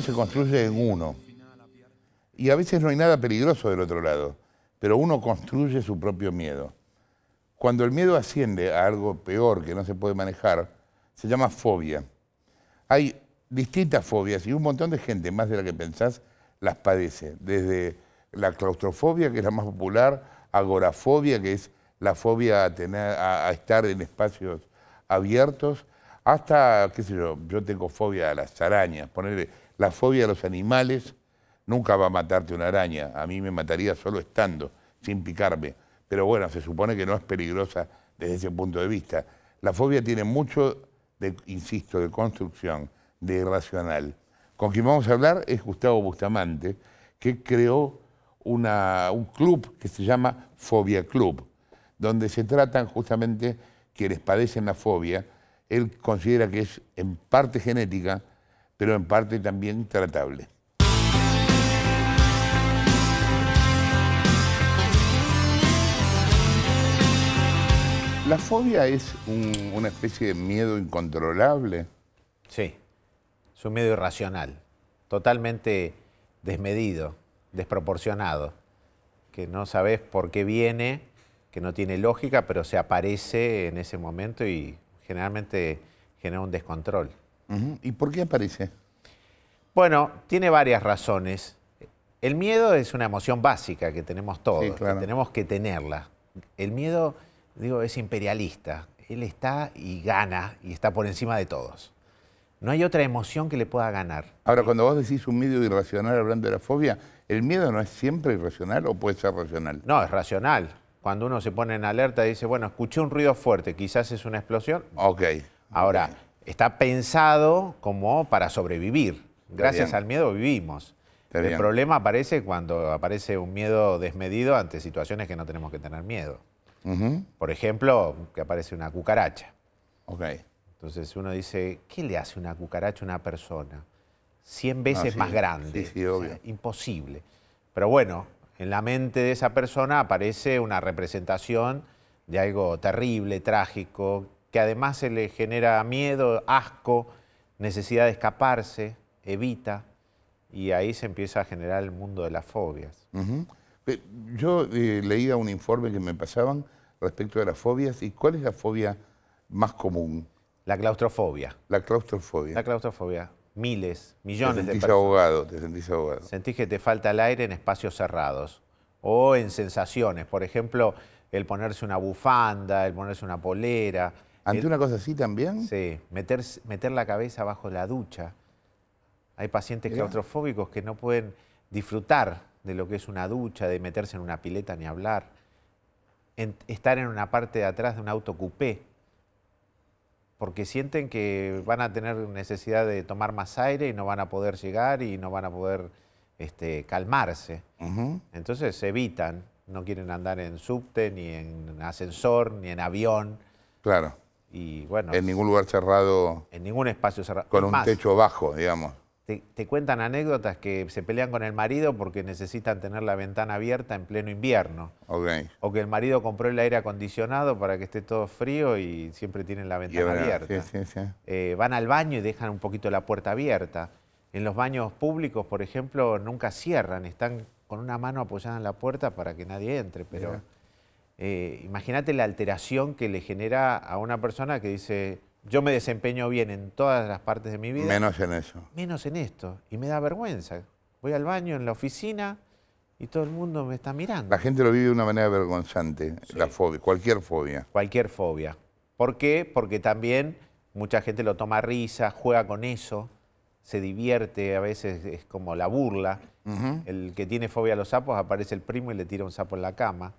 se construye en uno. Y a veces no hay nada peligroso del otro lado, pero uno construye su propio miedo. Cuando el miedo asciende a algo peor que no se puede manejar, se llama fobia. Hay distintas fobias y un montón de gente, más de la que pensás, las padece. Desde la claustrofobia, que es la más popular, agorafobia, que es la fobia a, tener, a estar en espacios abiertos, hasta, qué sé yo, yo tengo fobia a las arañas, ponerle la fobia a los animales nunca va a matarte una araña. A mí me mataría solo estando, sin picarme. Pero bueno, se supone que no es peligrosa desde ese punto de vista. La fobia tiene mucho, de, insisto, de construcción, de irracional. Con quien vamos a hablar es Gustavo Bustamante, que creó un club que se llama Fobia Club, donde se tratan justamente quienes padecen la fobia. Él considera que es en parte genética, pero en parte también tratable. ¿La fobia es una especie de miedo incontrolable? Sí, es un miedo irracional, totalmente desmedido, desproporcionado, que no sabes por qué viene, que no tiene lógica, pero se aparece en ese momento y generalmente genera un descontrol. ¿Y por qué aparece? Bueno, tiene varias razones. El miedo es una emoción básica que tenemos todos, que tenemos que tenerla. El miedo, digo, es imperialista. Él está y gana y está por encima de todos. No hay otra emoción que le pueda ganar. Ahora, cuando vos decís un miedo irracional hablando de la fobia, ¿el miedo no es siempre irracional o puede ser racional? No, es racional. Cuando uno se pone en alerta y dice, bueno, escuché un ruido fuerte, quizás es una explosión. Ok. Ahora, está pensado como para sobrevivir. Gracias al miedo vivimos. el problema aparece cuando aparece un miedo desmedido ante situaciones que no tenemos que tener miedo. Por ejemplo, que aparece una cucaracha. Ok. Entonces uno dice, ¿qué le hace una cucaracha a una persona? 100 ah, veces más grande. imposible. Pero bueno, en la mente de esa persona aparece una representación de algo terrible, trágico, que además se le genera miedo, asco, necesidad de escaparse, evita, y ahí se empieza a generar el mundo de las fobias. Yo eh, leía un informe que me pasaban respecto de las fobias, y ¿cuál es la fobia más común? La claustrofobia. La claustrofobia. La claustrofobia. Miles, millones de personas. Ahogado, te sentís ahogado. Sentís que te falta el aire en espacios cerrados o en sensaciones. Por ejemplo, el ponerse una bufanda, el ponerse una polera, ¿Ante eh, una cosa así también? Sí, meter, meter la cabeza bajo la ducha. Hay pacientes claustrofóbicos que no pueden disfrutar de lo que es una ducha, de meterse en una pileta ni hablar. estar en una parte de atrás de un auto coupé, porque sienten que van a tener necesidad de tomar más aire y no van a poder llegar y no van a poder este, calmarse. Entonces se evitan, no quieren andar en subte, ni en ascensor, ni en avión. Claro en ningún lugar cerrado. En ningún espacio cerrado. Con un techo bajo, digamos. Te, cuentan anécdotas que se pelean con el marido porque necesitan tener la ventana abierta en pleno invierno. O que el marido compró el aire acondicionado para que esté todo frío y siempre tienen la ventana abierta. Sí, sí, sí. Eh, van al baño y dejan un poquito la puerta abierta. En los baños públicos, por ejemplo, nunca cierran, están con una mano apoyada en la puerta para que nadie entre, pero... Eh, imagínate la alteración que le genera a una persona que dice, yo me desempeño bien en todas las partes de mi vida. Menos en eso. Menos en esto. Y me da vergüenza. Voy al baño, en la oficina, y todo el mundo me está mirando. La gente lo vive de una manera vergonzante, la fobia, cualquier fobia. Cualquier fobia. ¿Por qué? Porque también mucha gente lo toma a risa, juega con eso, se divierte, a veces es como la burla. El que tiene fobia a los sapos aparece el primo y le tira un sapo en la cama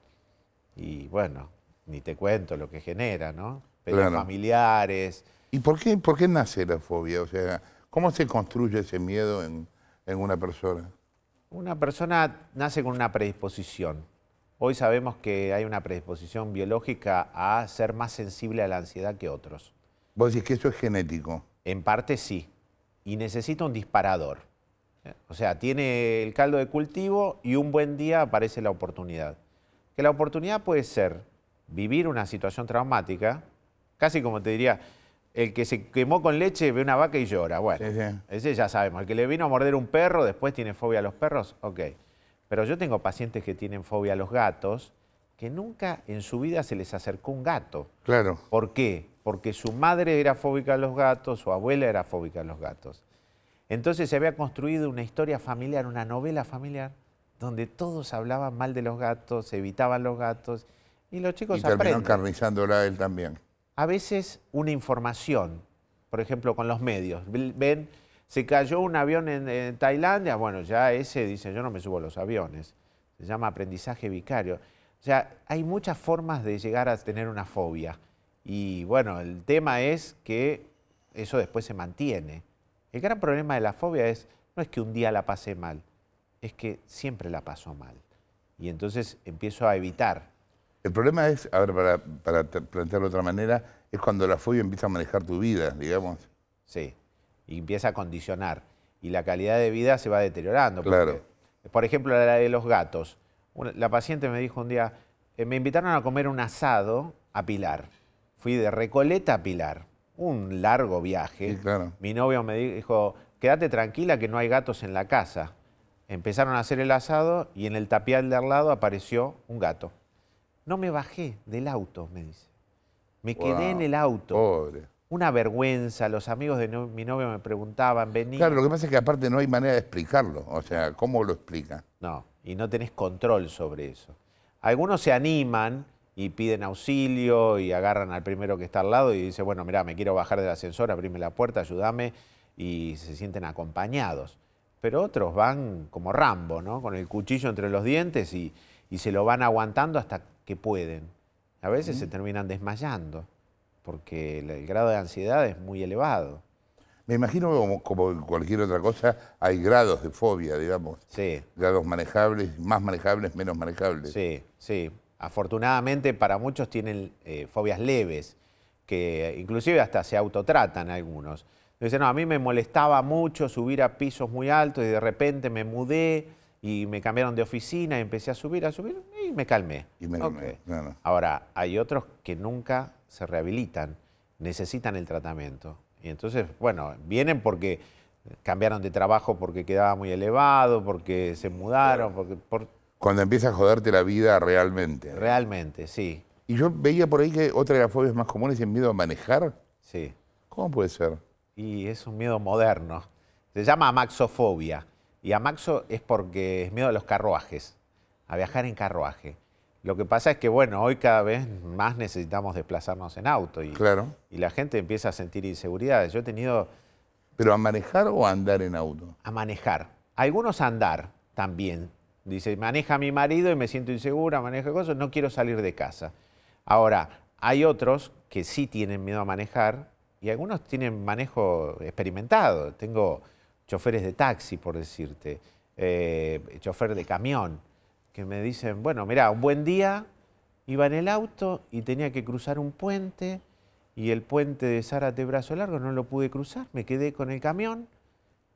y bueno, ni te cuento lo que genera, ¿no? Pero familiares. ¿Y por qué, por qué nace la fobia? O sea, ¿cómo se construye ese miedo en, en una persona? Una persona nace con una predisposición. Hoy sabemos que hay una predisposición biológica a ser más sensible a la ansiedad que otros. ¿Vos decís que eso es genético? En parte sí. Y necesita un disparador. O sea, tiene el caldo de cultivo y un buen día aparece la oportunidad que la oportunidad puede ser vivir una situación traumática, casi como te diría, el que se quemó con leche ve una vaca y llora. Bueno, ese ya sabemos. El que le vino a morder un perro, después tiene fobia a los perros, ok. Pero yo tengo pacientes que tienen fobia a los gatos, que nunca en su vida se les acercó un gato. Claro. ¿Por qué? Porque su madre era fóbica a los gatos, su abuela era fóbica a los gatos. Entonces se había construido una historia familiar, una novela familiar, donde todos hablaban mal de los gatos, evitaban los gatos, y los chicos y terminó encarnizándola él también. A veces una información, por ejemplo, con los medios. Ven, se cayó un avión en, en Tailandia, bueno, ya ese dice, yo no me subo a los aviones. Se llama aprendizaje vicario. O sea, hay muchas formas de llegar a tener una fobia. Y bueno, el tema es que eso después se mantiene. El gran problema de la fobia es, no es que un día la pase mal, es que siempre la pasó mal. Y entonces empiezo a evitar. El problema es, a ver, para, plantearlo de otra manera, es cuando la fobia empieza a manejar tu vida, digamos. Sí, y empieza a condicionar. Y la calidad de vida se va deteriorando. Claro. por ejemplo, la de los gatos. La paciente me dijo un día, eh, me invitaron a comer un asado a Pilar. Fui de Recoleta a Pilar. Un largo viaje. Sí, claro. Mi novio me dijo, quédate tranquila que no hay gatos en la casa. Empezaron a hacer el asado y en el tapial de al lado apareció un gato. No me bajé del auto, me dice. Me quedé en el auto. Pobre. Una vergüenza, los amigos de mi novio me preguntaban, vení. Claro, lo que pasa es que aparte no hay manera de explicarlo, o sea, ¿cómo lo explica? No, y no tenés control sobre eso. Algunos se animan y piden auxilio y agarran al primero que está al lado y dice, bueno, mira, me quiero bajar del ascensor, abrime la puerta, ayúdame, y se sienten acompañados pero otros van como Rambo, ¿no? Con el cuchillo entre los dientes y, se lo van aguantando hasta que pueden. A veces se terminan desmayando porque el, grado de ansiedad es muy elevado. Me imagino como, como, cualquier otra cosa hay grados de fobia, digamos. Sí. Grados manejables, más manejables, menos manejables. Sí, sí. Afortunadamente para muchos tienen eh, fobias leves, que inclusive hasta se autotratan algunos. Dice, no, a mí me molestaba mucho subir a pisos muy altos y de repente me mudé y me cambiaron de oficina y empecé a subir, a subir y me calmé. Y me Ahora, hay otros que nunca se rehabilitan, necesitan el tratamiento. Y entonces, bueno, vienen porque cambiaron de trabajo porque quedaba muy elevado, porque se mudaron, porque... Cuando empieza a joderte la vida realmente. Realmente, sí. Y yo veía por ahí que otra de las fobias más comunes es el miedo a manejar. Sí. ¿Cómo puede ser? Y es un miedo moderno. Se llama amaxofobia. Y amaxo es porque es miedo a los carruajes, a viajar en carruaje. Lo que pasa es que, bueno, hoy cada vez más necesitamos desplazarnos en auto. Y, claro. Y la gente empieza a sentir inseguridades. Yo he tenido... ¿Pero a manejar o a andar en auto? A manejar. Algunos a andar también. Dice, maneja mi marido y me siento insegura, maneja cosas, no quiero salir de casa. Ahora, hay otros que sí tienen miedo a manejar y algunos tienen manejo experimentado. Tengo choferes de taxi, por decirte, eh, chofer de camión, que me dicen, bueno, mira, un buen día iba en el auto y tenía que cruzar un puente y el puente de Zárate Brazo Largo no lo pude cruzar, me quedé con el camión,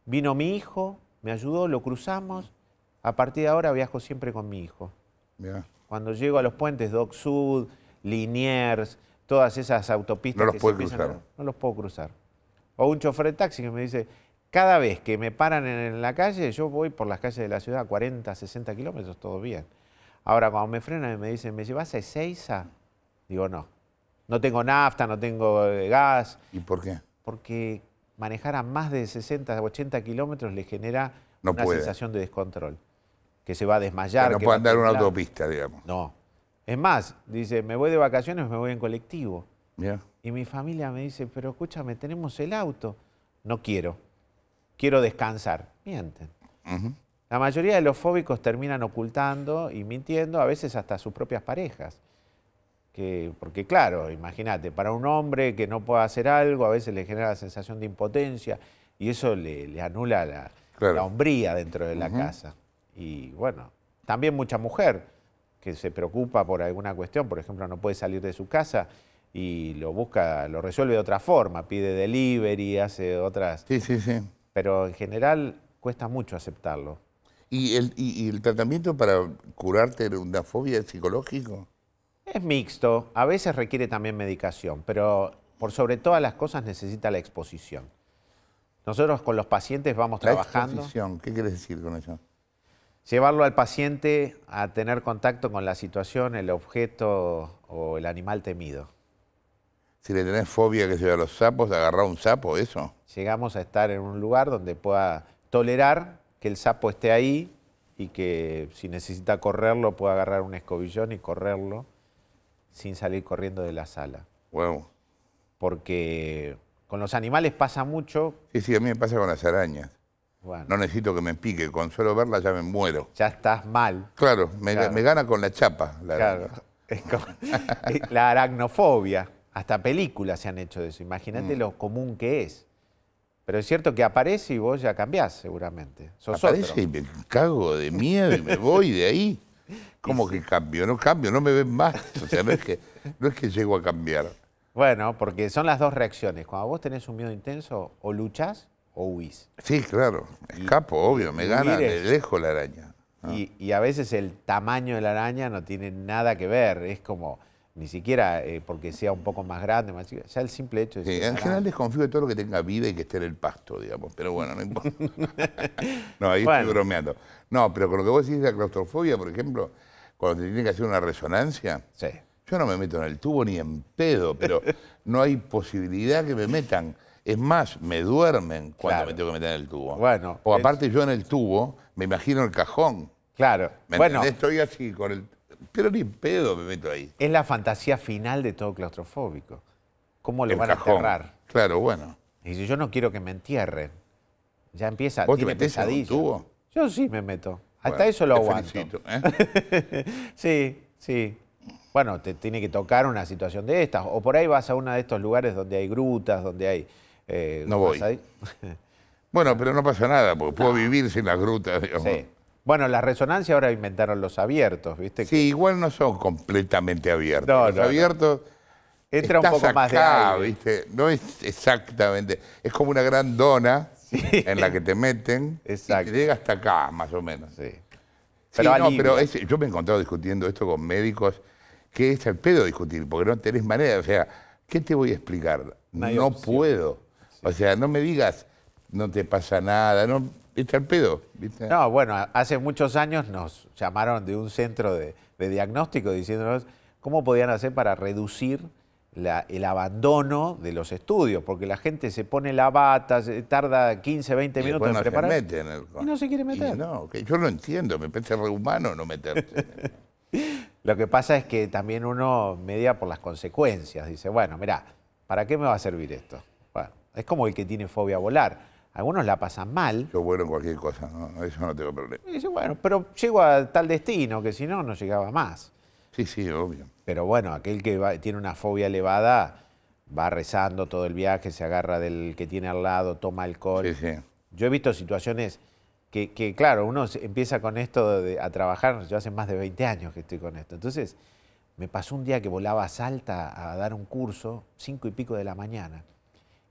vino mi hijo, me ayudó, lo cruzamos, a partir de ahora viajo siempre con mi hijo. Cuando llego a los puentes Doc Sud, Liniers, todas esas autopistas. No los puedo cruzar. no los puedo cruzar. O un chofer de taxi que me dice, cada vez que me paran en la calle, yo voy por las calles de la ciudad a 40, 60 kilómetros, todo bien. Ahora, cuando me frenan y me dicen, ¿me llevas a Ezeiza? Digo, no. No tengo nafta, no tengo eh, gas. ¿Y por qué? Porque manejar a más de 60, 80 kilómetros le genera una sensación de descontrol. Que se va a desmayar. Que no puede andar en una autopista, digamos. No, es más, dice, me voy de vacaciones, me voy en colectivo. Y mi familia me dice, pero escúchame, tenemos el auto. No quiero. Quiero descansar. Mienten. La mayoría de los fóbicos terminan ocultando y mintiendo, a veces hasta a sus propias parejas. porque claro, imagínate, para un hombre que no puede hacer algo, a veces le genera la sensación de impotencia y eso le, anula la, hombría dentro de la casa. Y bueno, también mucha mujer que se preocupa por alguna cuestión, por ejemplo, no puede salir de su casa y lo busca, lo resuelve de otra forma, pide delivery, hace otras... Sí, sí, sí. Pero en general cuesta mucho aceptarlo. ¿Y el, tratamiento para curarte de una fobia psicológico? Es mixto, a veces requiere también medicación, pero por sobre todas las cosas necesita la exposición. Nosotros con los pacientes vamos la trabajando... Exposición. ¿Qué quieres decir con eso? llevarlo al paciente a tener contacto con la situación, el objeto o el animal temido. Si le tenés fobia que se a los sapos, agarrar un sapo, eso. Llegamos a estar en un lugar donde pueda tolerar que el sapo esté ahí y que si necesita correrlo pueda agarrar un escobillón y correrlo sin salir corriendo de la sala. Huevo. Porque con los animales pasa mucho. Sí, sí, a mí me pasa con las arañas. No necesito que me pique, con solo verla ya me muero. Ya estás mal. Claro, me, gana con la chapa. La claro. la aracnofobia. Hasta películas se han hecho de eso. Imagínate mm. lo común que es. Pero es cierto que aparece y vos ya cambiás, seguramente. aparece y me cago de miedo y me voy de ahí. ¿Cómo que cambio? No cambio, no me ven más. O sea, no es que, no es que llego a cambiar. Bueno, porque son las dos reacciones. Cuando vos tenés un miedo intenso, o luchás Sí, claro. Escapo, obvio. Me gana, le dejo la araña. Y, a veces el tamaño de la araña no tiene nada que ver. Es como, ni siquiera eh, porque sea un poco más grande, más Ya el simple hecho de... Sí, en general desconfío de todo lo que tenga vida y que esté en el pasto, digamos. Pero bueno, no importa. no, ahí estoy bromeando. No, pero con lo que vos decís de la claustrofobia, por ejemplo, cuando te tienen que hacer una resonancia... Yo no me meto en el tubo ni en pedo, pero no hay posibilidad que me metan. Es más, me duermen cuando me tengo que meter en el tubo. Bueno. O aparte yo en el tubo me imagino el cajón. Claro. bueno, estoy así con el... Pero ni pedo me meto ahí. Es la fantasía final de todo claustrofóbico. ¿Cómo le van a enterrar? Claro, bueno. Y si yo no quiero que me entierren. Ya empieza, ¿Vos tiene te metés en un tubo? Yo sí me meto. Hasta eso lo aguanto. ¿eh? sí, sí. Bueno, te tiene que tocar una situación de estas. O por ahí vas a uno de estos lugares donde hay grutas, donde hay... Eh, no voy. bueno, pero no pasa nada, porque puedo vivir sin las grutas, Sí. Bueno, la resonancia ahora inventaron los abiertos, ¿viste? Sí, que... igual no son completamente abiertos. No, los abiertos. Entra un poco más de ¿viste? No es exactamente. Es como una gran dona en la que te meten. Y te llega hasta acá, más o menos. Sí. Pero, yo me he encontrado discutiendo esto con médicos, que es el pedo discutir, porque no tenés manera. O sea, ¿qué te voy a explicar? no puedo. O sea, no me digas, no te pasa nada, no, el pedo. No, bueno, hace muchos años nos llamaron de un centro de, diagnóstico diciéndonos cómo podían hacer para reducir el abandono de los estudios, porque la gente se pone la bata, tarda 15, 20 minutos en no Se Y no se quiere meter. no, que yo no entiendo, me parece rehumano no meterse. lo que pasa es que también uno media por las consecuencias, dice, bueno, mira, ¿para qué me va a servir esto? Es como el que tiene fobia a volar. Algunos la pasan mal. Yo vuelo en cualquier cosa, ¿no? eso no tengo problema. Y dice, bueno, pero llego a tal destino que si no, no llegaba más. Sí, sí, obvio. Pero bueno, aquel que tiene una fobia elevada va rezando todo el viaje, se agarra del que tiene al lado, toma alcohol. Sí, sí. Yo he visto situaciones que, claro, uno empieza con esto a trabajar, yo hace más de 20 años que estoy con esto. Entonces, me pasó un día que volaba a Salta a dar un curso, cinco y pico de la mañana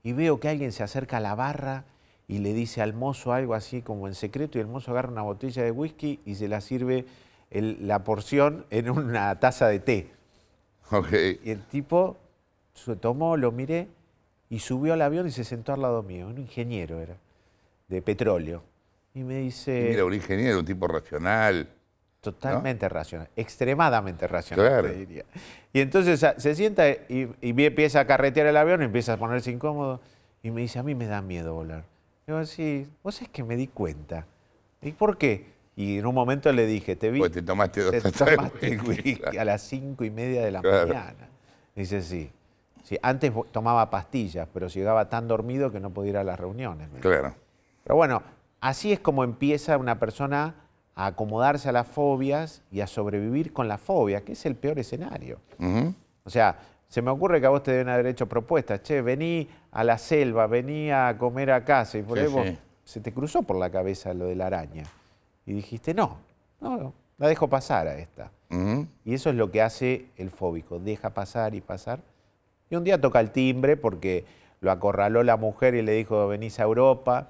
y veo que alguien se acerca a la barra y le dice al mozo algo así como en secreto y el mozo agarra una botella de whisky y se la sirve la porción en una taza de té. Y el tipo se tomó, lo miré y subió al avión y se sentó al lado mío. Un ingeniero era, de petróleo. Y me dice... Mira, un ingeniero, un tipo racional. Totalmente racional, extremadamente racional, te diría. Y entonces se sienta y, empieza a carretear el avión, empieza a ponerse incómodo y me dice, a mí me da miedo volar. yo sí, vos es que me di cuenta. ¿Y por qué? Y en un momento le dije, te vi... Pues te tomaste dos te tomaste a las cinco y media de la mañana. dice, sí. sí. Antes tomaba pastillas, pero llegaba tan dormido que no podía ir a las reuniones. Claro. Pero bueno, así es como empieza una persona a acomodarse a las fobias y a sobrevivir con la fobia, que es el peor escenario. O sea, se me ocurre que a vos te deben haber hecho propuestas, che, vení a la selva, vení a comer a casa, y por se te cruzó por la cabeza lo de la araña. Y dijiste, no, no, la dejo pasar a esta. Y eso es lo que hace el fóbico, deja pasar y pasar. Y un día toca el timbre porque lo acorraló la mujer y le dijo, venís a Europa.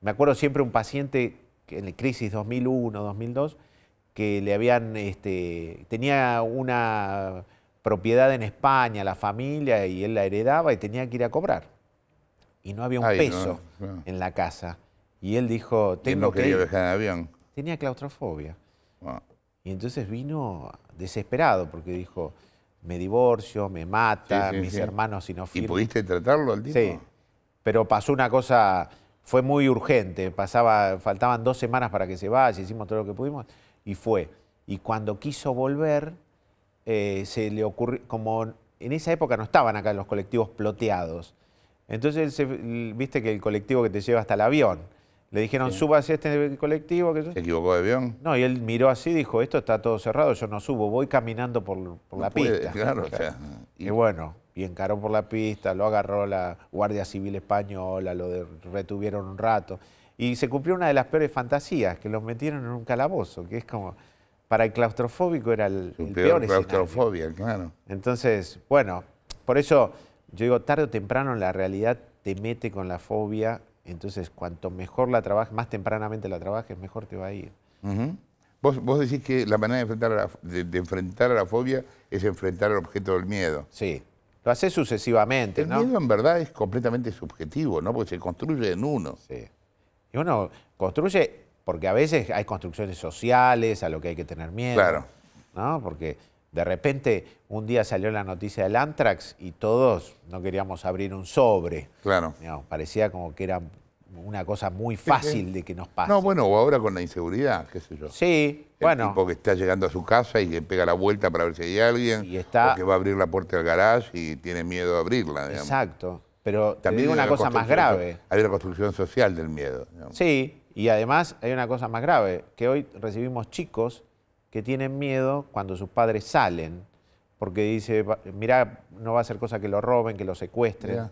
Me acuerdo siempre un paciente en la crisis 2001-2002, que le habían, este, tenía una propiedad en España, la familia, y él la heredaba y tenía que ir a cobrar. Y no había un peso ah. en la casa. Y él dijo, tengo no quería que avión. Tenía claustrofobia. Ah. Y entonces vino desesperado porque dijo, me divorcio, me mata, mis hermanos y no ¿Y pudiste tratarlo al tipo? Sí, pero pasó una cosa fue muy urgente, pasaba, faltaban dos semanas para que se vaya, hicimos todo lo que pudimos y fue. Y cuando quiso volver, eh, se le ocurrió, como en esa época no estaban acá los colectivos ploteados, entonces se, viste que el colectivo que te lleva hasta el avión, le dijeron, suba hacia este colectivo. Que ¿Se equivocó de avión? No, y él miró así y dijo, esto está todo cerrado, yo no subo, voy caminando por, la pista. Claro, o y bueno, y encaró por la pista, lo agarró la Guardia Civil Española, lo retuvieron un rato. Y se cumplió una de las peores fantasías, que los metieron en un calabozo, que es como, para el claustrofóbico era el, el peor, La claustrofobia, claro. Entonces, bueno, por eso yo digo, tarde o temprano la realidad te mete con la fobia, entonces cuanto mejor la trabajes, más tempranamente la trabajes, mejor te va a ir. Vos, vos, decís que la manera de enfrentar, de, enfrentar a la fobia es enfrentar al objeto del miedo. Sí. Lo sucesivamente, el miedo en verdad es completamente subjetivo, ¿no? Porque se construye en uno. Sí. Y uno construye, porque a veces hay construcciones sociales a lo que hay que tener miedo. Claro. ¿No? Porque de repente un día salió la noticia del Antrax y todos no queríamos abrir un sobre. Claro. parecía como que era una cosa muy fácil de que nos pase. No, bueno, o ahora con la inseguridad, qué sé yo. Sí, el tipo que está llegando a su casa y que pega la vuelta para ver si hay alguien. Y está... que va a abrir la puerta del garage y tiene miedo a abrirla, Exacto. Pero también una cosa más grave. Hay una construcción social del miedo. Sí, y además hay una cosa más grave, que hoy recibimos chicos que tienen miedo cuando sus padres salen, porque dice, mirá, no va a ser cosa que lo roben, que lo secuestren.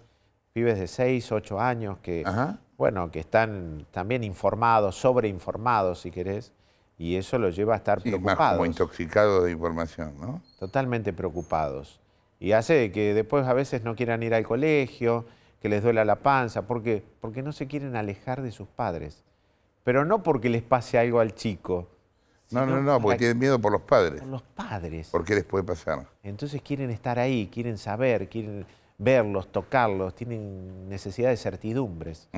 Vives de 6, 8 años que... Ajá bueno, que están también informados, sobreinformados, si querés, y eso los lleva a estar sí, preocupados. Más como intoxicados de información, ¿no? Totalmente preocupados. Y hace que después a veces no quieran ir al colegio, que les duela la panza, porque, porque no se quieren alejar de sus padres. Pero no porque les pase algo al chico. No, no, no, porque tienen miedo por los padres. Por los padres. Porque les puede pasar? Entonces quieren estar ahí, quieren saber, quieren verlos, tocarlos, tienen necesidad de certidumbres.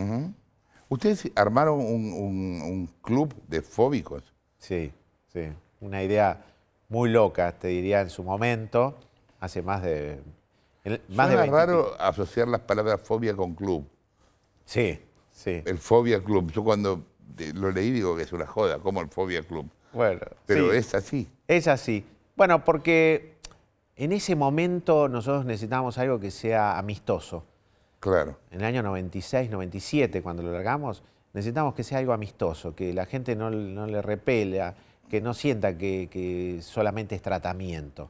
Ustedes armaron un, club de fóbicos. Sí, sí. Una idea muy loca, te diría, en su momento, hace más de. más de raro asociar las palabras fobia con club. Sí, sí. El fobia club. Yo cuando lo leí digo que es una joda, como el fobia club. Bueno. Pero es así. Es así. Bueno, porque en ese momento nosotros necesitábamos algo que sea amistoso. Claro. En el año 96, 97, cuando lo largamos, necesitamos que sea algo amistoso, que la gente no, le repela, que no sienta que, que, solamente es tratamiento.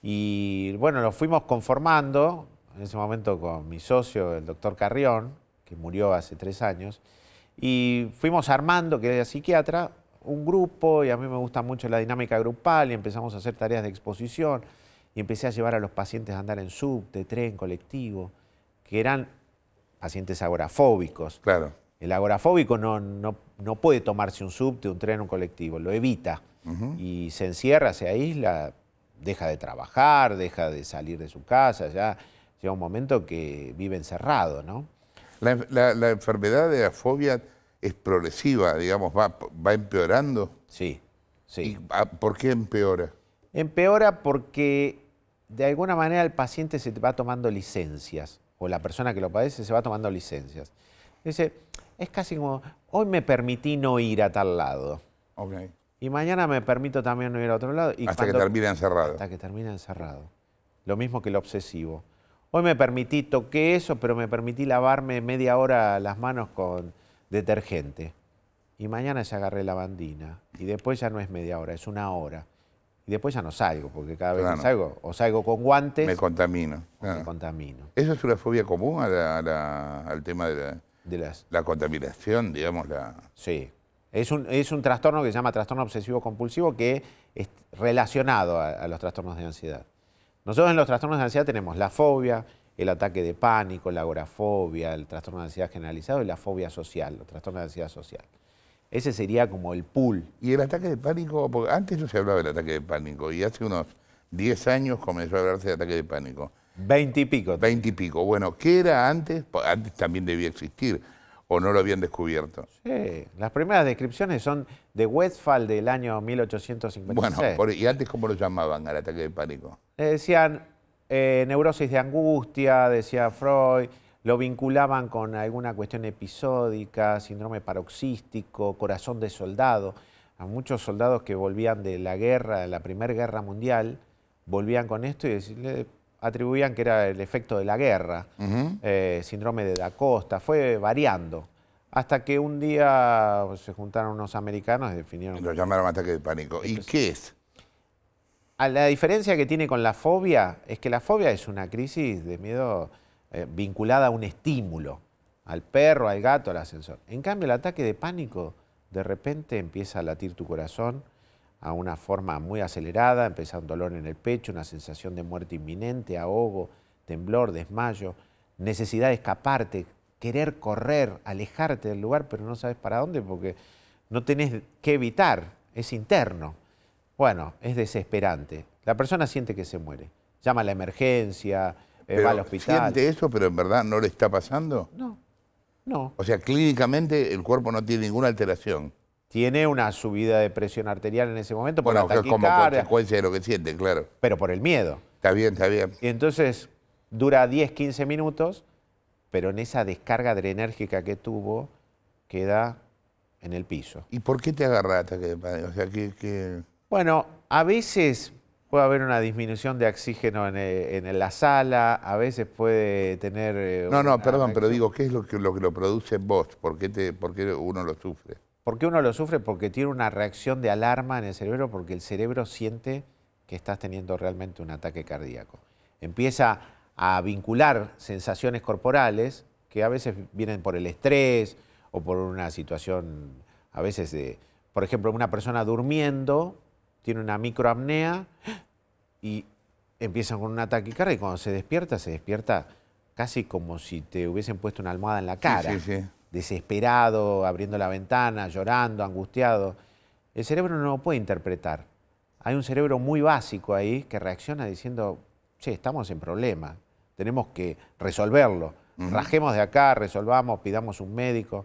Y bueno, lo fuimos conformando en ese momento con mi socio, el doctor Carrión, que murió hace tres años, y fuimos armando, que era psiquiatra, un grupo, y a mí me gusta mucho la dinámica grupal, y empezamos a hacer tareas de exposición y empecé a llevar a los pacientes a andar en subte, tren, colectivo, que eran pacientes agorafóbicos. Claro. El agorafóbico no, no, no puede tomarse un subte, un tren, un colectivo, lo evita. Y se encierra, se aísla, deja de trabajar, deja de salir de su casa, ya llega un momento que vive encerrado, ¿no? La, enfermedad de la fobia es progresiva, digamos, va, empeorando. Sí, sí. ¿Y, ¿Por qué empeora? Empeora porque de alguna manera el paciente se va tomando licencias, o la persona que lo padece se va tomando licencias. Dice, es casi como, hoy me permití no ir a tal lado. Y mañana me permito también no ir a otro lado. hasta que termine encerrado. Hasta que termine encerrado. Lo mismo que el obsesivo. Hoy me permití, toqué eso, pero me permití lavarme media hora las manos con detergente. Y mañana ya agarré la bandina. Y después ya no es media hora, es una hora y después ya no salgo, porque cada vez que salgo, o salgo con guantes. Me contamino. ¿Eso es una fobia común al tema de, la, contaminación, digamos? La... Sí. Es un, es un trastorno que se llama trastorno obsesivo compulsivo que es relacionado a, a los trastornos de ansiedad. Nosotros en los trastornos de ansiedad tenemos la fobia, el ataque de pánico, la agorafobia, el trastorno de ansiedad generalizado y la fobia social, el trastorno de ansiedad social. Ese sería como el pool. Y el ataque de pánico, porque antes no se hablaba del ataque de pánico y hace unos 10 años comenzó a hablarse de ataque de pánico. Veinte y pico. Veinte y pico. Bueno, ¿qué era antes? Antes también debía existir, o no lo habían descubierto. Sí, las primeras descripciones son de Westphal del año 1856. Bueno, ¿y antes cómo lo llamaban al ataque de pánico? decían eh, neurosis de angustia, decía Freud, lo vinculaban con alguna cuestión episódica, síndrome paroxístico, corazón de soldado. A muchos soldados que volvían de la guerra, de la Primera Guerra Mundial, volvían con esto y le atribuían que era el efecto de la guerra, eh, síndrome de Da Costa, fue variando. Hasta que un día se juntaron unos americanos y definieron... Lo llamaron ataque de pánico. ¿Y qué es? A la diferencia que tiene con la fobia es que la fobia es una crisis de miedo eh, vinculada a un estímulo, al perro, al gato, al ascensor. En cambio, el ataque de pánico, de repente empieza a latir tu corazón a una forma muy acelerada, empieza un dolor en el pecho, una sensación de muerte inminente, ahogo, temblor, desmayo, necesidad de escaparte, querer correr, alejarte del lugar, pero no sabes para dónde porque no tenés que evitar, es interno. Bueno, es desesperante. La persona siente que se muere. Llama a la emergencia, eh, ¿Siente eso, pero en verdad no le está pasando? No, no. O sea, clínicamente el cuerpo no tiene ninguna alteración. Tiene una subida de presión arterial en ese momento por bueno, es como consecuencia de lo que siente, claro. Pero por el miedo. Está bien, está bien. Y entonces dura 10, 15 minutos, pero en esa descarga adrenérgica que tuvo queda en el piso. ¿Y por qué te agarra Bueno, a veces puede haber una disminución de oxígeno en, eh, la sala, a veces puede tener... Eh, no, no, perdón, pero digo, ¿qué es lo que lo, produce vos? ¿Por qué, te, ¿Por uno lo sufre? ¿Por qué uno lo sufre? Porque tiene una reacción de alarma en el cerebro, porque el cerebro siente que estás teniendo realmente un ataque cardíaco. Empieza a vincular sensaciones corporales que a veces vienen por el estrés o por una situación, a veces de, por ejemplo, una persona durmiendo tiene una microapnea, y empiezan con un ataque cardíaco y cuando se despierta, se despierta casi como si te hubiesen puesto una almohada en la cara. Desesperado, abriendo la ventana, llorando, angustiado. El cerebro no lo puede interpretar. Hay un cerebro muy básico ahí que reacciona diciendo, che, estamos en problema, tenemos que resolverlo. Rajemos de acá, resolvamos, pidamos un médico.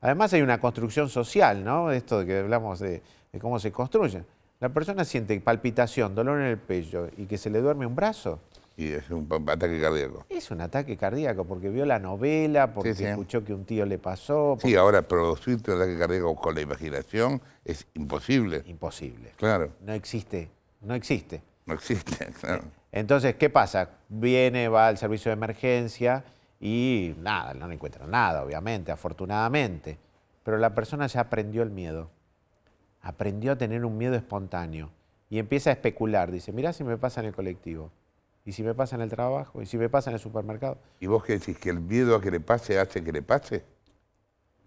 Además hay una construcción social, ¿no? Esto de que hablamos de cómo se construye la persona siente palpitación, dolor en el pecho y que se le duerme un brazo. Y es un ataque cardíaco. Es un ataque cardíaco porque vio la novela, porque escuchó que un tío le pasó. Sí, ahora producirte un ataque cardíaco con la imaginación es imposible. Imposible. Claro. No existe, no existe. No existe, claro. Entonces, ¿qué pasa? Viene, va al servicio de emergencia y nada, no le encuentran nada, obviamente, afortunadamente. Pero la persona ya aprendió el miedo aprendió a tener un miedo espontáneo y empieza a especular. Dice, mirá si me pasa en el colectivo, y si me pasa en el trabajo, y si me pasa en el supermercado. ¿Y vos qué decís? ¿Que el miedo a que le pase hace que le pase?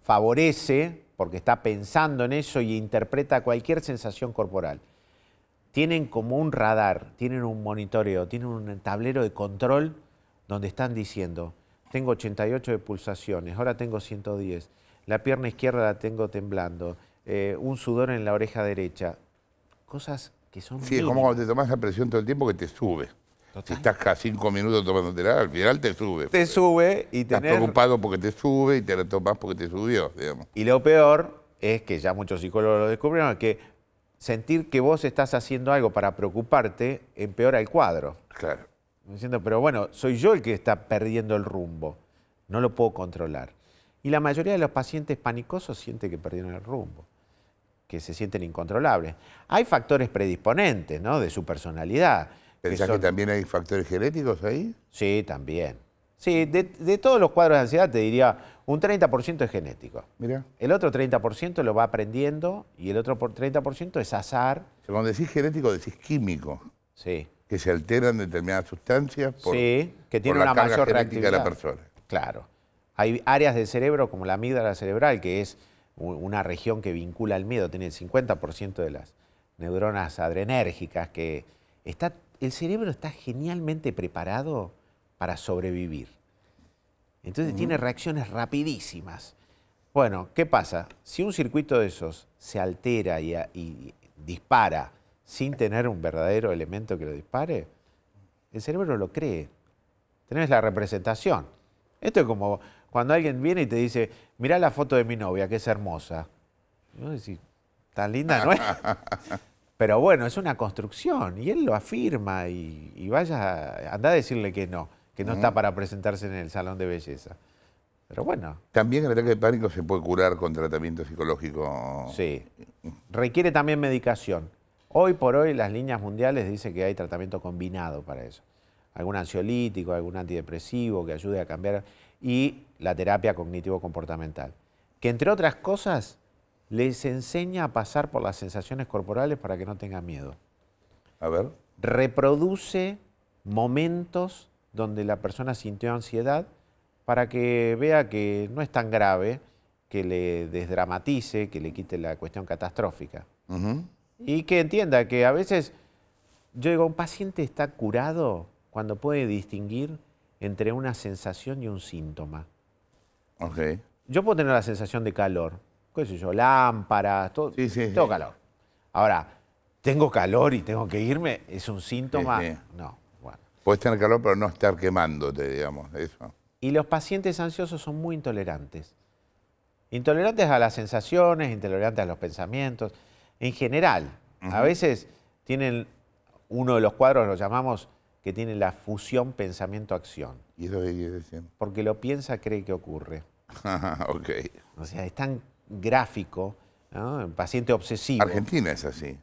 Favorece, porque está pensando en eso y interpreta cualquier sensación corporal. Tienen como un radar, tienen un monitoreo, tienen un tablero de control donde están diciendo, tengo 88 de pulsaciones, ahora tengo 110, la pierna izquierda la tengo temblando, eh, un sudor en la oreja derecha. Cosas que son... Sí, es como cuando te tomas la presión todo el tiempo que te sube. Si estás cada cinco minutos tomándotela, al final te sube. Te sube y te. Estás preocupado porque te sube y te lo tomas porque te subió, digamos. Y lo peor es que ya muchos psicólogos lo descubrieron, que sentir que vos estás haciendo algo para preocuparte empeora el cuadro. Claro. Diciendo, pero bueno, soy yo el que está perdiendo el rumbo, no lo puedo controlar. Y la mayoría de los pacientes panicosos siente que perdieron el rumbo que se sienten incontrolables. Hay factores predisponentes, ¿no? De su personalidad. ¿Pensás que, también hay factores genéticos ahí? Sí, también. Sí, de, todos los cuadros de ansiedad te diría un 30% es genético. Mira. El otro 30% lo va aprendiendo y el otro 30% es azar. Cuando decís genético decís químico. Sí. Que se alteran determinadas sustancias por, sí, que tiene una mayor genética de la persona. Claro. Hay áreas del cerebro como la amígdala cerebral que es una región que vincula al miedo, tiene el 50% de las neuronas adrenérgicas, que está, el cerebro está genialmente preparado para sobrevivir. Entonces tiene reacciones rapidísimas. Bueno, ¿qué pasa? Si un circuito de esos se altera y, dispara sin tener un verdadero elemento que lo dispare, el cerebro lo cree. Tenés la representación. Esto es como cuando alguien viene y te dice, mirá la foto de mi novia, que es hermosa. No sé tan linda no es. Pero bueno, es una construcción y él lo afirma y, vaya, anda a decirle que no, que no está para presentarse en el salón de belleza. Pero bueno. También el ataque de pánico se puede curar con tratamiento psicológico. Sí. Requiere también medicación. Hoy por hoy las líneas mundiales dicen que hay tratamiento combinado para eso. Algún ansiolítico, algún antidepresivo que ayude a cambiar y la terapia cognitivo-comportamental, que entre otras cosas les enseña a pasar por las sensaciones corporales para que no tengan miedo. A ver. Reproduce momentos donde la persona sintió ansiedad para que vea que no es tan grave, que le desdramatice, que le quite la cuestión catastrófica. Y que entienda que a veces, yo digo, un paciente está curado cuando puede distinguir entre una sensación y un síntoma. Yo puedo tener la sensación de calor, qué sé yo, lámparas, todo, calor. Ahora, tengo calor y tengo que irme, ¿es un síntoma? No. Puedes tener calor pero no estar quemándote, digamos, eso. Y los pacientes ansiosos son muy intolerantes. Intolerantes a las sensaciones, intolerantes a los pensamientos, en general. A veces tienen uno de los cuadros, lo llamamos que tiene la fusión pensamiento-acción. ¿Y eso qué quiere Porque lo piensa, cree que ocurre. O sea, es tan gráfico, paciente obsesivo. Argentina es así.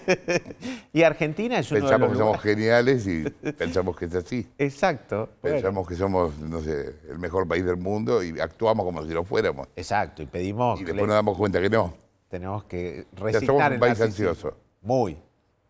y Argentina es un uno Pensamos que somos geniales y pensamos que es así. Exacto. Pensamos que somos, no sé, el mejor país del mundo y actuamos como si lo fuéramos. Exacto, y pedimos... Y después nos damos cuenta que no. Tenemos que resignar ya somos un país ansioso. Muy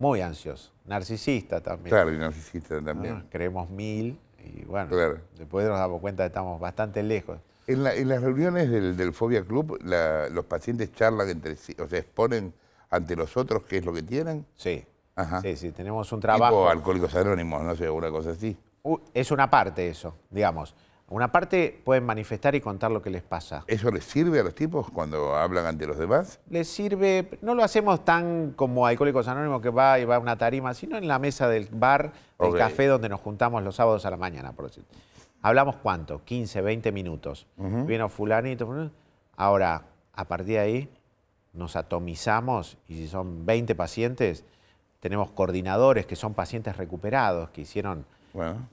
muy ansioso, narcisista también. Claro, y narcisista también. Creemos mil y bueno, después nos damos cuenta que estamos bastante lejos. En, las reuniones del, Fobia Club, los pacientes charlan entre sí, o sea, exponen ante los otros qué es lo que tienen. Sí. Ajá. Sí, sí, tenemos un trabajo. Tipo alcohólicos anónimos, no sé, una cosa así. Uh, es una parte eso, digamos una parte pueden manifestar y contar lo que les pasa. ¿Eso les sirve a los tipos cuando hablan ante los demás? Les sirve, no lo hacemos tan como Alcohólicos Anónimos que va y va a una tarima, sino en la mesa del bar, del café donde nos juntamos los sábados a la mañana, por Hablamos cuánto, 15, 20 minutos. Uh -huh. fulanito. Ahora, a partir de ahí, nos atomizamos y si son 20 pacientes, tenemos coordinadores que son pacientes recuperados, que hicieron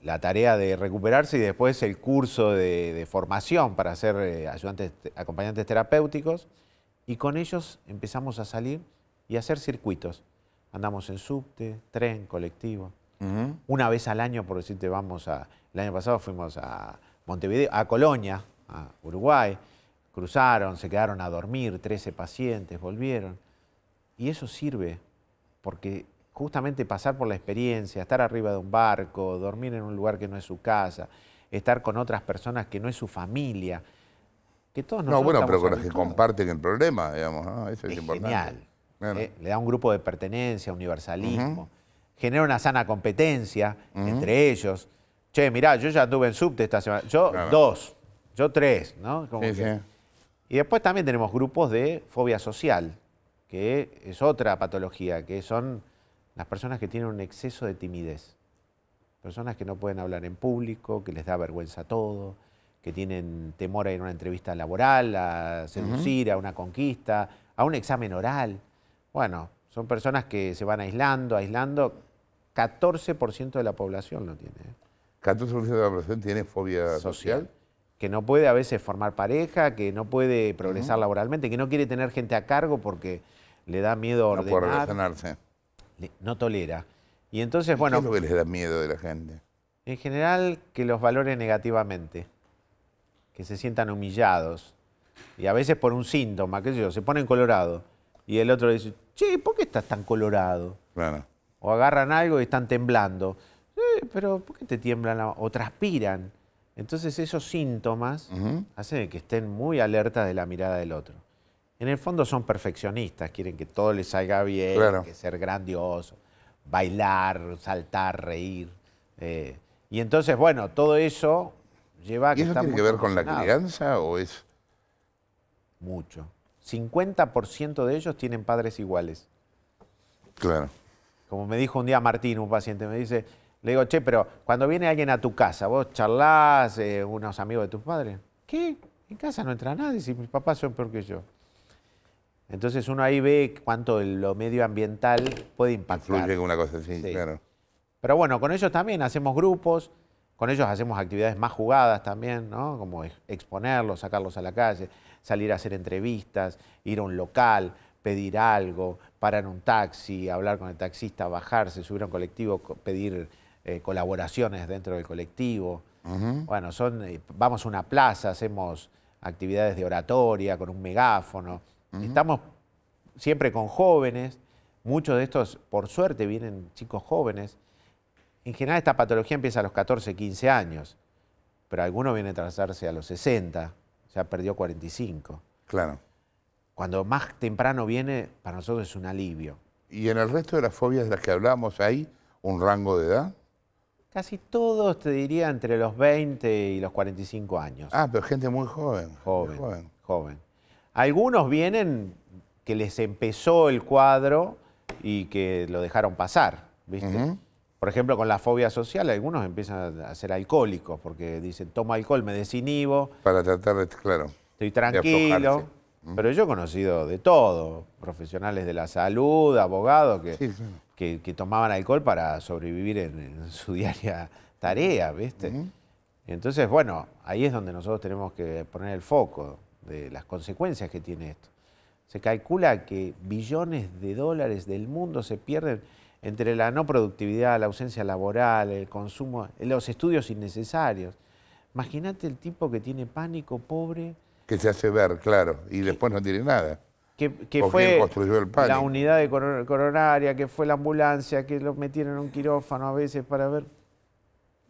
la tarea de recuperarse y después el curso de, formación para ser eh, ayudantes, acompañantes terapéuticos. Y con ellos empezamos a salir y a hacer circuitos. Andamos en subte, tren, colectivo. Una vez al año, por decirte, vamos a. El año pasado fuimos a Montevideo, a Colonia, a Uruguay. Cruzaron, se quedaron a dormir, 13 pacientes, volvieron. Y eso sirve porque justamente pasar por la experiencia, estar arriba de un barco, dormir en un lugar que no es su casa, estar con otras personas que no es su familia, que todos No, bueno, pero con los que comparten el problema, digamos, ¿no? Eso es, importante. Genial. Eh, le da un grupo de pertenencia, universalismo, genera una sana competencia entre ellos. Che, mirá, yo ya tuve en subte esta semana, yo dos, yo tres, ¿no? Y después también tenemos grupos de fobia social, que es otra patología, que son las personas que tienen un exceso de timidez, personas que no pueden hablar en público, que les da vergüenza todo, que tienen temor a ir a una entrevista laboral, a seducir, a una conquista, a un examen oral. Bueno, son personas que se van aislando, aislando. 14% de la población lo tiene. 14% ¿eh? de la población tiene fobia social. Que no puede a veces formar pareja, que no puede progresar laboralmente, que no quiere tener gente a cargo porque le da miedo ordenar. relacionarse no tolera. Y entonces, bueno... ¿Qué es lo que les da miedo de la gente? En general, que los valore negativamente, que se sientan humillados. Y a veces por un síntoma, qué sé yo, se ponen colorado. Y el otro dice, che, ¿por qué estás tan colorado? O agarran algo y están temblando. pero ¿por qué te tiemblan? O transpiran. Entonces esos síntomas hacen que estén muy alertas de la mirada del otro en el fondo son perfeccionistas, quieren que todo les salga bien, que ser grandiosos, bailar, saltar, reír. Eh, y entonces, bueno, todo eso lleva a que... ¿Y eso tiene que ver con la crianza o es...? Mucho. 50% de ellos tienen padres iguales. Claro. Como me dijo un día Martín, un paciente, me dice, le digo, che, pero cuando viene alguien a tu casa, vos charlás, eh, unos amigos de tus padres. ¿Qué? En casa no entra nadie si mis papás son peor que yo. Entonces uno ahí ve cuánto lo medioambiental puede impactar. Influye con una cosa, así, claro. Pero bueno, con ellos también hacemos grupos, con ellos hacemos actividades más jugadas también, ¿no? Como exponerlos, sacarlos a la calle, salir a hacer entrevistas, ir a un local, pedir algo, parar un taxi, hablar con el taxista, bajarse, subir a un colectivo, pedir eh, colaboraciones dentro del colectivo. Bueno, son, eh, vamos a una plaza, hacemos actividades de oratoria con un megáfono. Estamos siempre con jóvenes, muchos de estos, por suerte, vienen chicos jóvenes. En general esta patología empieza a los 14, 15 años, pero algunos viene a trazarse a los 60, ya perdió 45. Claro. Cuando más temprano viene, para nosotros es un alivio. ¿Y en el resto de las fobias de las que hablamos hay un rango de edad? Casi todos, te diría, entre los 20 y los 45 años. Ah, pero gente muy joven. muy joven. joven. Algunos vienen que les empezó el cuadro y que lo dejaron pasar, ¿viste? Por ejemplo, con la fobia social, algunos empiezan a ser alcohólicos porque dicen, tomo alcohol, me desinhibo. Para tratar de, claro. Estoy tranquilo. pero yo he conocido de todo, profesionales de la salud, abogados que, que, tomaban alcohol para sobrevivir en, su diaria tarea, ¿viste? Entonces, bueno, ahí es donde nosotros tenemos que poner el foco de las consecuencias que tiene esto. Se calcula que billones de dólares del mundo se pierden entre la no productividad, la ausencia laboral, el consumo, los estudios innecesarios. Imagínate el tipo que tiene pánico, pobre. Que se hace ver, claro, y después no tiene nada. Que, fue la unidad coronaria, que fue la ambulancia, que lo metieron en un quirófano a veces para ver.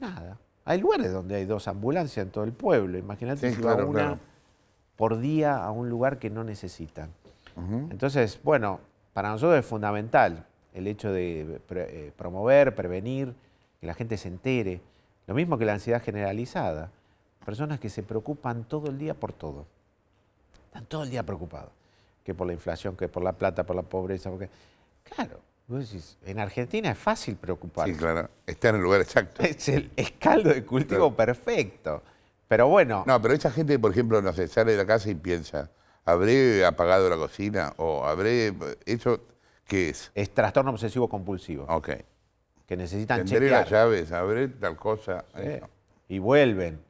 Nada. Hay lugares donde hay dos ambulancias en todo el pueblo. Imagínate si una por día a un lugar que no necesitan. Entonces, bueno, para nosotros es fundamental el hecho de eh, promover, prevenir, que la gente se entere. Lo mismo que la ansiedad generalizada. Personas que se preocupan todo el día por todo. Están todo el día preocupados. Que por la inflación, que por la plata, por la pobreza. Porque... Claro, vos decís, en Argentina es fácil preocuparse. Sí, claro. Está en el lugar exacto. Es el escaldo de cultivo perfecto. Pero bueno. No, pero esa gente, por ejemplo, no sé, sale de la casa y piensa, ¿habré apagado la cocina? ¿O habré hecho...? ¿Qué es? Es trastorno obsesivo compulsivo. Ok. Que necesitan Tendré chequear. las llaves, habré tal cosa. Y vuelven.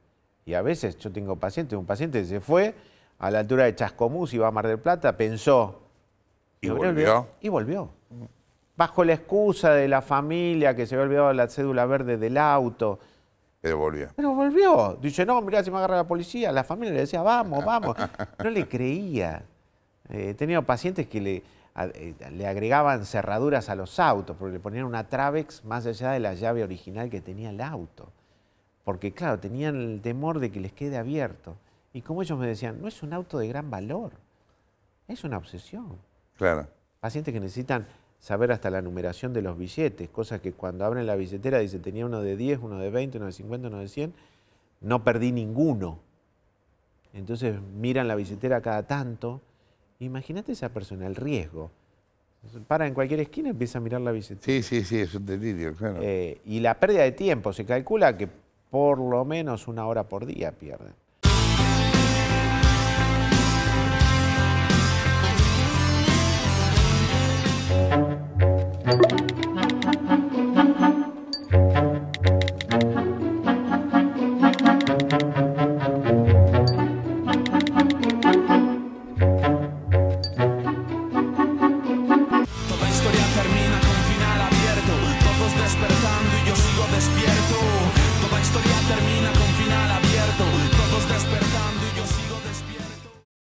Y a veces yo tengo pacientes, un paciente se fue a la altura de Chascomús, y va a Mar del Plata, pensó... Y volvió. Y volvió. Bajo la excusa de la familia que se había olvidado la cédula verde del auto pero volvió. Pero volvió. Dice, no, mirá, si me agarra la policía. La familia le decía, vamos, vamos. No le creía. he eh, tenido pacientes que le, eh, le agregaban cerraduras a los autos, porque le ponían una Travex más allá de la llave original que tenía el auto. Porque, claro, tenían el temor de que les quede abierto. Y como ellos me decían, no es un auto de gran valor, es una obsesión. Claro. Pacientes que necesitan saber hasta la numeración de los billetes, cosas que cuando abren la billetera dice tenía uno de 10, uno de 20, uno de 50, uno de 100, no perdí ninguno. Entonces miran la billetera cada tanto. Imagínate esa persona, el riesgo. Para en cualquier esquina y empieza a mirar la billetera. Sí, sí, sí, es un delirio, claro. Eh, y la pérdida de tiempo, se calcula que por lo menos una hora por día pierden. Thank you.